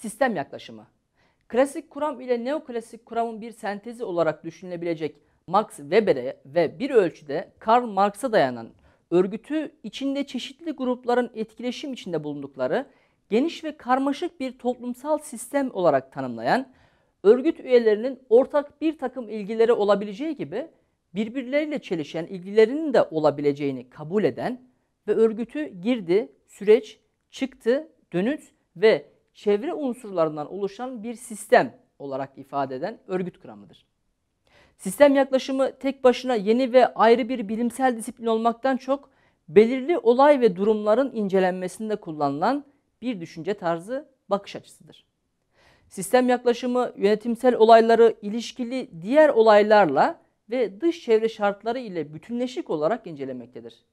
Sistem yaklaşımı. Klasik kuram ile neoklasik kuramın bir sentezi olarak düşünülebilecek Max Weber'e ve bir ölçüde Karl Marx'a dayanan örgütü içinde çeşitli grupların etkileşim içinde bulundukları geniş ve karmaşık bir toplumsal sistem olarak tanımlayan, örgüt üyelerinin ortak bir takım ilgileri olabileceği gibi birbirleriyle çelişen ilgilerinin de olabileceğini kabul eden ve örgütü girdi, süreç, çıktı, dönüş ve çevre unsurlarından oluşan bir sistem olarak ifade eden örgüt kuramıdır. Sistem yaklaşımı tek başına yeni ve ayrı bir bilimsel disiplin olmaktan çok belirli olay ve durumların incelenmesinde kullanılan bir düşünce tarzı bakış açısıdır. Sistem yaklaşımı yönetimsel olayları ilişkili diğer olaylarla ve dış çevre şartları ile bütünleşik olarak incelemektedir.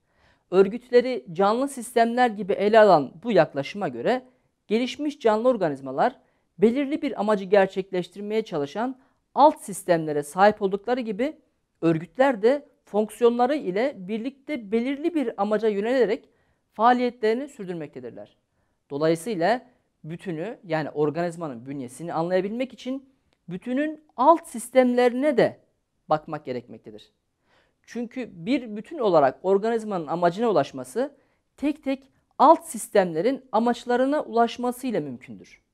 Örgütleri canlı sistemler gibi ele alan bu yaklaşıma göre gelişmiş canlı organizmalar belirli bir amacı gerçekleştirmeye çalışan alt sistemlere sahip oldukları gibi örgütler de fonksiyonları ile birlikte belirli bir amaca yönelerek faaliyetlerini sürdürmektedirler. Dolayısıyla bütünü yani organizmanın bünyesini anlayabilmek için bütünün alt sistemlerine de bakmak gerekmektedir. Çünkü bir bütün olarak organizmanın amacına ulaşması tek tek alt sistemlerin amaçlarına ulaşmasıyla mümkündür.